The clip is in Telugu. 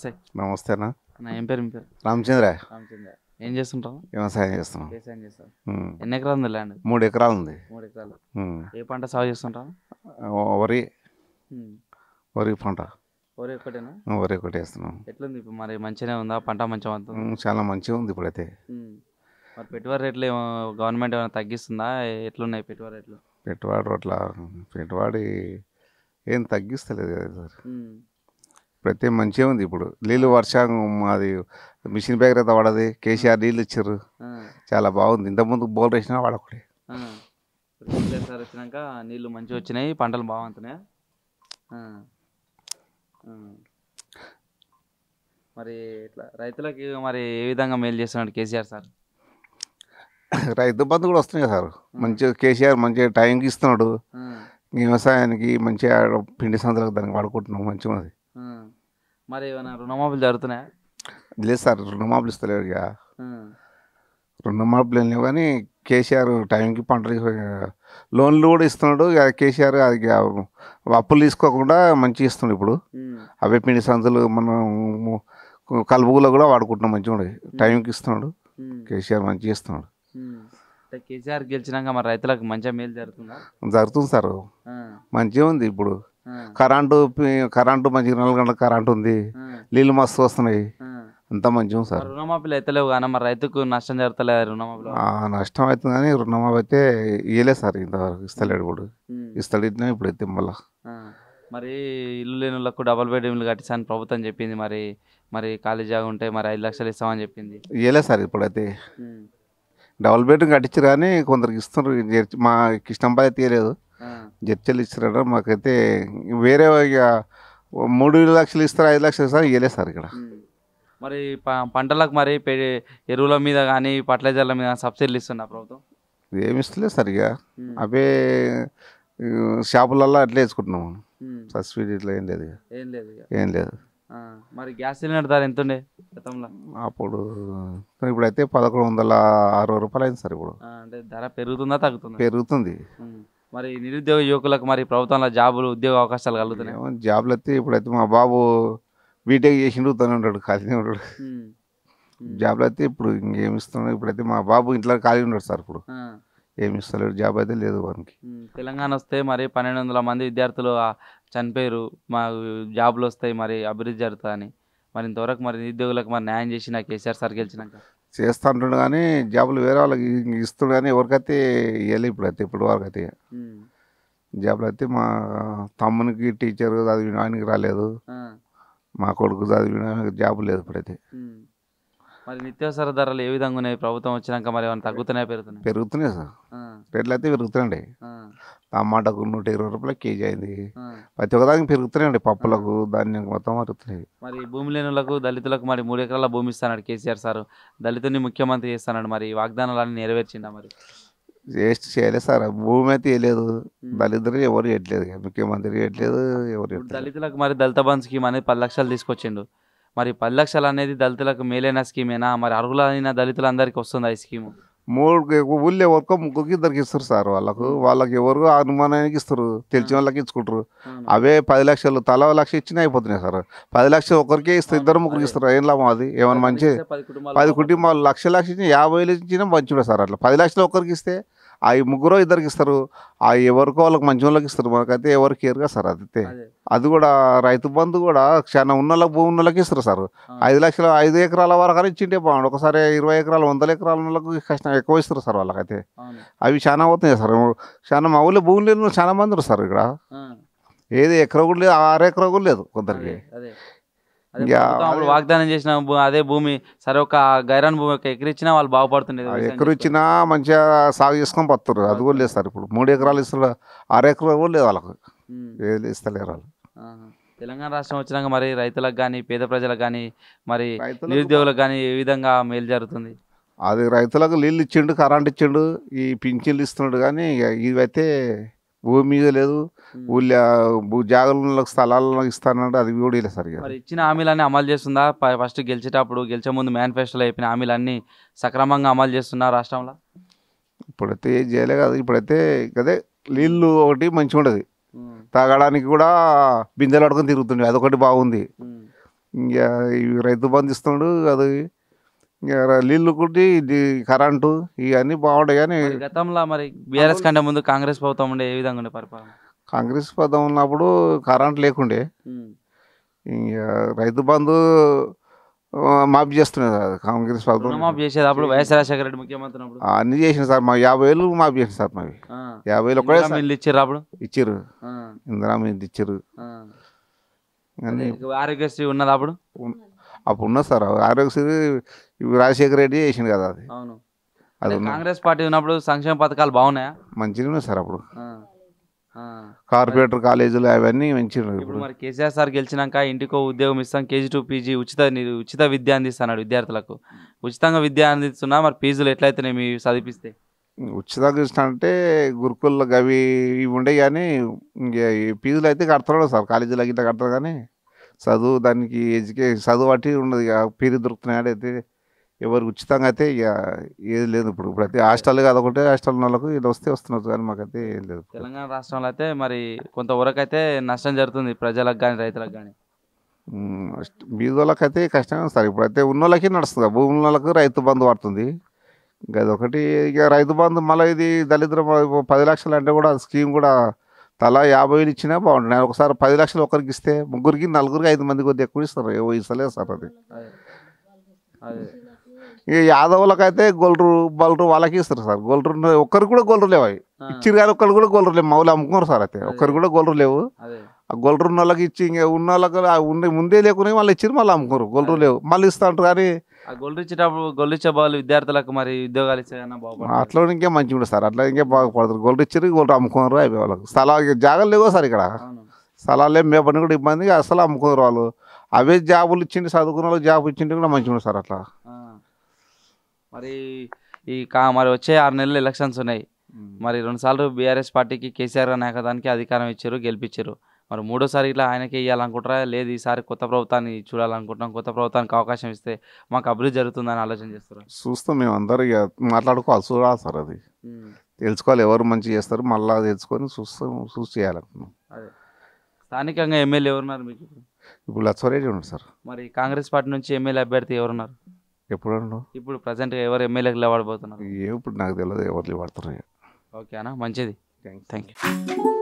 నమస్తే నమస్తేనా నా ఏం పేరు మీ పేరు రామచంద్ర రామచంద్ర ఏం చేస్తుంటావు వ్యవసాయం చేస్తున్నాం వ్యవసాయం చేస్తాం ఎన్ని ఎకరాలు ఉంది ల్యాండ్ మూడు ఎకరాలు ఉంది మూడు ఎకరాలు ఏ పంట సాగు చేస్తుంటావు వరి వరి పంట వరి ఒకటేనా వరి ఒకటి వేస్తున్నాం ఎట్లుంది ఇప్పుడు మరి మంచిగానే ఉందా పంట మంచిగా చాలా మంచిగా ఉంది ఇప్పుడైతే మరి పెట్టుబడి రేట్లు గవర్నమెంట్ ఏమైనా తగ్గిస్తుందా ఎట్లున్నాయి పెట్టుబడి రేట్లు పెట్టుబడి అట్లా పెట్టుబడి ఏం తగ్గిస్తలేదు కదా సార్ ప్రతి మంచిగా ఉంది ఇప్పుడు నీళ్ళు వర్షం అది మిషన్ అయితే వాడది కేసీఆర్ నీళ్ళు ఇచ్చారు చాలా బాగుంది ఇంతకుముందు బోర్ వేసినా వాడకూడే సార్ వచ్చినాక నీళ్ళు మంచిగా వచ్చినాయి పంటలు బాగుంటున్నాయి మరి ఇట్లా రైతులకి మరి ఏ విధంగా మేలు చేస్తున్నాడు కేసీఆర్ సార్ రైతు బంధు కూడా వస్తున్నాయి సార్ మంచిగా కేసీఆర్ మంచిగా టైంకి ఇస్తున్నాడు వ్యవసాయానికి మంచిగా పిండి సందులకు దానికి వాడుకుంటున్నాం మంచిగా మరి ఏమైనా రుణమాపులు జరుగుతున్నాయా లేదు సార్ రుణమాపులు ఇస్తలేరు ఇక రుణమాఫీలు లేవు కానీ కేసీఆర్ టైంకి పంటలు లోన్లు కూడా ఇస్తున్నాడు ఇక కేసీఆర్ అది అప్పులు తీసుకోకుండా మంచిగా ఇస్తున్నాడు ఇప్పుడు అవే పిండి సంచులు మనం కలుపుగులో కూడా వాడుకుంటున్నాం మంచిగా ఉండదు టైంకి ఇస్తున్నాడు కేసీఆర్ మంచిగా ఇస్తున్నాడు కేసీఆర్ గెలిచినాక మరి రైతులకు మంచిగా మేలు జరుగుతుంది జరుగుతుంది సార్ మంచిగా ఉంది ఇప్పుడు కరెంటు కరెంటు మంచిగా నెలలు గంటల కరెంటు ఉంది నీళ్ళు మస్తు వస్తున్నాయి అంత మంచిగా సార్ రుణమాఫీలు లేవు కానీ మరి రైతుకు నష్టం జరుగుతలేదు రుణమాఫీ నష్టం అవుతుంది కానీ రుణమాఫీ అయితే ఇవ్వలే సార్ ఇంతవరకు ఇస్తలేడు కూడా ఇస్తాడు ఇప్పుడు అయితే మళ్ళా మరి ఇల్లు లేని వాళ్ళకు డబల్ బెడ్రూమ్లు కట్టిస్తాను ప్రభుత్వం చెప్పింది మరి మరి ఖాళీ జాగా ఉంటే మరి ఐదు లక్షలు ఇస్తామని చెప్పింది ఇవ్వలే సార్ ఇప్పుడైతే డబల్ బెడ్రూమ్ కట్టించారు కానీ కొందరికి ఇస్తున్నారు మా కృష్ణంపల్లి తీయలేదు జడ్చలు ఇస్తారన్న మాకైతే వేరే ఇక మూడు లక్షలు ఇస్తారు ఐదు లక్షలు ఇస్తారు ఇవ్వలేదు సార్ ఇక్కడ మరి పంటలకు మరి ఎరువుల మీద కానీ ఫర్టిలైజర్ల మీద సబ్సిడీలు ఇస్తున్నా ప్రభుత్వం ఏమి ఇస్తలేదు సరిగా అవే షాపులల్లో అట్లా వేసుకుంటున్నాము సబ్సిడీ ఇట్లా ఏం లేదు ఏం లేదు ఏం లేదు మరి గ్యాస్ సిలిండర్ ధర ఎంత ఉండే గతంలో అప్పుడు ఇప్పుడైతే పదకొండు వందల అరవై రూపాయలు అయింది సార్ ఇప్పుడు అంటే ధర పెరుగుతుందా తగ్గుతుంది పెరుగుతుంది మరి నిరుద్యోగ యువకులకు మరి ప్రభుత్వంలో జాబులు ఉద్యోగ అవకాశాలు కలుగుతున్నాయి జాబులు అయితే ఇప్పుడైతే మా బాబు బీటెక్ చేసిండు తను ఉంటాడు ఖాళీనే ఉంటాడు జాబులు అయితే ఇప్పుడు ఇంకేమి ఇస్తున్నాడు ఇప్పుడైతే మా బాబు ఇంట్లో ఖాళీ ఉన్నాడు సార్ ఇప్పుడు ఏమి ఇస్తలేడు జాబ్ అయితే లేదు వానికి తెలంగాణ వస్తే మరి పన్నెండు వందల మంది విద్యార్థులు చనిపోయారు మా జాబ్లు వస్తాయి మరి అభివృద్ధి అని మరి ఇంతవరకు మరి నిరుద్యోగులకు మరి న్యాయం చేసి నాకు కేసీఆర్ సార్ గెలిచినాక చేస్తుంటుండు కానీ జాబులు వేరే వాళ్ళకి ఇస్తుండే కానీ ఎవరికైతే ఇవ్వలే ఇప్పుడు అయితే ఇప్పుడు వరకు అయితే జాబులు అయితే మా తమ్మునికి టీచర్ చదివిన ఆయనకి రాలేదు మా కొడుకు చదివిన జాబు లేదు ఇప్పుడైతే మరి నిత్యావసర ధరలు ఏ విధంగా ఉన్నాయి ప్రభుత్వం వచ్చినాక మరి ఏమైనా తగ్గుతున్నాయి పెరుగుతున్నాయి పెరుగుతున్నాయి సార్ రేట్లు అయితే పెరుగుతున్నాయి టమాటాకు నూట ఇరవై రూపాయలు కేజీ అయింది ప్రతి ఒక్కదానికి పెరుగుతున్నాయండి పప్పులకు ధాన్యం మొత్తం పెరుగుతున్నాయి మరి భూమి లేనులకు దళితులకు మరి మూడు ఎకరాల భూమి ఇస్తాడు కేసీఆర్ సార్ దళితుని ముఖ్యమంత్రి చేస్తాడు మరి వాగ్దానాలన్నీ నెరవేర్చిందా మరి వేస్ట్ చేయలేదు సార్ భూమి అయితే వేయలేదు దళితులు ఎవరు చేయట్లేదు ముఖ్యమంత్రి చేయట్లేదు ఎవరు దళితులకు మరి దళిత స్కీమ్ అనేది పది లక్షలు తీసుకొచ్చిండు మరి పది లక్షలు అనేది దళితులకు మేలైన స్కీమేనా మరి అర్హులైన దళితులందరికీ వస్తుంది ఆ స్కీమ్ మూడు ఊళ్ళో ఎవరికో ముగ్గురికి ఇద్దరికి ఇస్తారు సార్ వాళ్ళకు వాళ్ళకి ఎవరు అనుమానానికి ఇస్తారు తెలిసిన వాళ్ళకి ఇచ్చుకుంటారు అవే పది లక్షలు తల లక్ష ఇచ్చినా అయిపోతున్నాయి సార్ పది లక్షలు ఒకరికే ఇస్తారు ఇద్దరు ముగ్గురికి ఇస్తారు ఏం లాభం అది ఏమైనా మంచి పది కుటుంబాలు లక్ష లక్ష ఇచ్చిన యాభై వేలు ఇచ్చినా మంచిగా సార్ అట్లా పది లక్షలు ఒకరికి ఇస్తే ఆ ముగ్గురు ఇద్దరికి ఇస్తారు ఆ ఎవరికో వాళ్ళకి మంచి వాళ్ళకి ఇస్తారు మనకైతే ఎవరు కేరుగా సార్ అదైతే అది కూడా రైతు బంధు కూడా చాలా ఉన్న వాళ్ళకి భూమి వాళ్ళకి ఇస్తారు సార్ ఐదు లక్షల ఐదు ఎకరాల వరకు ఇచ్చింటే బాగుండు ఒకసారి ఇరవై ఎకరాలు వందల ఎకరాల వాళ్ళకి కష్టం ఎక్కువ ఇస్తారు సార్ వాళ్ళకైతే అవి చాలా అవుతున్నాయి సార్ చాలా మా ఊళ్ళో భూమి లేని చాలా మంది ఉన్నారు సార్ ఇక్కడ ఏది ఎకరా కూడా లేదు ఆరు ఎకరా కూడా లేదు కొందరికి వాగ్దానం చేసిన అదే భూమి సరే ఒక గైరాన్ భూమి ఒక ఎకరిచ్చినా వాళ్ళు బాగుపడుతుండేది ఎకరిచ్చినా మంచిగా సాగు చేసుకొని పడుతున్నారు అది కూడా లేదు సార్ ఇప్పుడు మూడు ఎకరాలు ఇస్తారు ఆరు ఎకరాలు కూడా లేదు వాళ్ళకు ఏది ఇస్తలేరు వాళ్ళు తెలంగాణ రాష్ట్రం వచ్చినాక మరి రైతులకు కానీ పేద ప్రజలకు కానీ మరి నిరుద్యోగులకు కానీ ఏ విధంగా మేలు జరుగుతుంది అది రైతులకు నీళ్ళు ఇచ్చిండు కరెంట్ ఇచ్చిండు ఈ పింఛన్లు ఇస్తున్నాడు కానీ ఇవైతే భూమి మీద లేదు ఊళ్ళో జాగలకు స్థలాల్లో ఇస్తానంటే అది కూడా ఇలా సరిగా ఇచ్చిన హామీలన్నీ అమలు చేస్తుందా ఫస్ట్ గెలిచేటప్పుడు గెలిచే ముందు మేనిఫెస్టోలో చెప్పిన హామీలన్నీ సక్రమంగా అమలు చేస్తున్నా రాష్ట్రంలో ఇప్పుడైతే ఏం చేయలే కదా ఇప్పుడైతే అదే నీళ్ళు ఒకటి మంచిగా ఉండదు తాగడానికి కూడా బిందెలు అడుగుని తిరుగుతుండే అదొకటి బాగుంది ఇంకా రైతు బంధిస్తున్నాడు అది నీళ్లు కుట్టి కరెంటు ఇవన్నీ బాగుంటాయి కానీ గతంలో మరి బీఆర్ఎస్ కంటే ముందు కాంగ్రెస్ ప్రభుత్వం ఉండే ఏ విధంగా ఉండే పరిపాలన కాంగ్రెస్ ప్రభుత్వం ఉన్నప్పుడు కరెంట్ లేకుండే ఇంకా రైతు బంధు మాఫీ చేస్తున్నాయి సార్ కాంగ్రెస్ ప్రభుత్వం మాఫీ చేసేది అప్పుడు వైఎస్ రాజశేఖర రెడ్డి ముఖ్యమంత్రి అన్ని చేసిన సార్ మా యాభై వేలు మాఫీ చేసిన సార్ మావి యాభై వేలు ఒకటే ఇచ్చారు అప్పుడు ఇచ్చారు ఇందిరామీ ఇచ్చారు ఆరోగ్యశ్రీ ఉన్నది అప్పుడు అప్పుడు ఉన్నది సార్ ఆరోగ్యశ్రీ రాజశేఖర రెడ్డి చేసిండు కదా అది అవును అది కాంగ్రెస్ పార్టీ ఉన్నప్పుడు సంక్షేమ పథకాలు బాగున్నాయా మంచిగా ఉన్నది సార్ అప్పుడు కార్పొరేటర్ కాలేజీలు అవన్నీ మంచిగా ఇప్పుడు మరి కేసీఆర్ సార్ గెలిచినాక ఇంటికో ఉద్యోగం ఇస్తాం కేజీ టూ పీజీ ఉచిత ఉచిత విద్య అందిస్తున్నాడు విద్యార్థులకు ఉచితంగా విద్య అందిస్తున్నా మరి ఫీజులు ఎట్లయితే మీ చదివిస్తే ఉచితంగా ఇస్తా అంటే గురుకుల్లో అవి ఇవి ఉండే కానీ ఇంక ఫీజులు అయితే కడతాడు సార్ కాలేజీలో అయితే కడతారు కానీ చదువు దానికి ఎడ్యుకేషన్ చదువు అటు ఉండదు ఇక పీరి అయితే ఎవరు ఉచితంగా అయితే ఇక ఏది లేదు ఇప్పుడు ప్రతి హాస్టల్ ఒకటే హాస్టల్ వాళ్ళకు ఇది వస్తే వస్తున్నారు కానీ మాకైతే ఏం లేదు తెలంగాణ రాష్ట్రంలో అయితే మరి కొంతవరకు అయితే నష్టం జరుగుతుంది ప్రజలకు కానీ రైతులకు కానీ బీదోళ్ళకి అయితే కష్టమే సార్ ఉన్న ఉన్నోళ్ళకి నడుస్తుంది భూముల వాళ్ళకి రైతు బంధు పడుతుంది ఇంకా అదొకటి ఇక రైతు బంధు మళ్ళీ ఇది దళిద్ర పది లక్షలు అంటే కూడా స్కీమ్ కూడా తలా యాభై వేలు ఇచ్చినా బాగుంటుంది నేను ఒకసారి పది లక్షలు ఒకరికి ఇస్తే ముగ్గురికి నలుగురికి ఐదు మంది కొద్దిగా ఎక్కువ ఇస్తారు ఏవో ఇస్తలేదు సార్ అది ఇక యాదవులకైతే గోల్రు బల్రు వాళ్ళకి ఇస్తారు సార్ గోల్రు ఒక్కరు కూడా గోల్రు లేవు అవి ఇచ్చిరు కానీ ఒక్కరు కూడా గోల్రు లేవు మౌలు అమ్ముకున్నారు సార్ అయితే ఒక్కరు కూడా గోల్రు లేవు ఆ గోల్రు ఉన్న వాళ్ళకి ఇచ్చి ఇంకా ఉన్న వాళ్ళకి ఉన్న ముందే లేకుండా వాళ్ళు ఇచ్చిరు మళ్ళీ అమ్ముకున్నారు గోల్రు లేవు మళ్ళీ ఇస్తా అంటారు కానీ ఆ విద్యార్థులకు మరి ఉద్యోగాలు అట్లా ఇంకే మంచిగా ఉండదు సార్ అట్లా ఇంకా బాగుపడతారు గొల్లు ఇచ్చారు గోల్డ్ అమ్ముకున్నారు అవి వాళ్ళకి స్థలాలు జాగాలు లేవో సార్ ఇక్కడ స్థలాలు ఏం పని కూడా ఇబ్బంది అసలు అమ్ముకున్నారు వాళ్ళు అవే జాబులు ఇచ్చింది చదువుకున్న వాళ్ళు జాబ్ ఇచ్చింది కూడా మంచిగా ఉండదు సార్ అట్లా మరి ఈ కా మరి వచ్చే ఆరు నెలలు ఎలక్షన్స్ ఉన్నాయి మరి రెండుసార్లు బీఆర్ఎస్ పార్టీకి కేసీఆర్ నాయకత్వానికి అధికారం ఇచ్చారు గెలిపించారు మరి మూడోసారి ఇట్లా ఆయనకే వేయాలనుకుంటారా లేదు ఈసారి కొత్త ప్రభుత్వాన్ని చూడాలనుకుంటున్నాం కొత్త ప్రభుత్వానికి అవకాశం ఇస్తే మాకు అభివృద్ధి జరుగుతుందని ఆలోచన చేస్తారు చూస్తాం మేము అందరూ మాట్లాడుకోవాలి చూడాలి సార్ అది తెలుసుకోవాలి ఎవరు మంచి చేస్తారు మళ్ళీ తెలుసుకొని చూస్తాం చూసి చేయాలనుకున్నాం అదే స్థానికంగా ఎమ్మెల్యే ఎవరున్నారు మీకు ఇప్పుడు లచ్చవరేజ్ ఉన్నారు సార్ మరి కాంగ్రెస్ పార్టీ నుంచి ఎమ్మెల్యే అభ్యర్థి ఎవరున్నారు ఎప్పుడు ఇప్పుడు ప్రజెంట్గా ఎవరు ఎమ్మెల్యేకి లేవాడబోతున్నారు ఏ ఇప్పుడు నాకు తెలియదు ఎవరు లేవాడుతున్నారు ఓకేనా మంచిది థ్యాంక్ యూ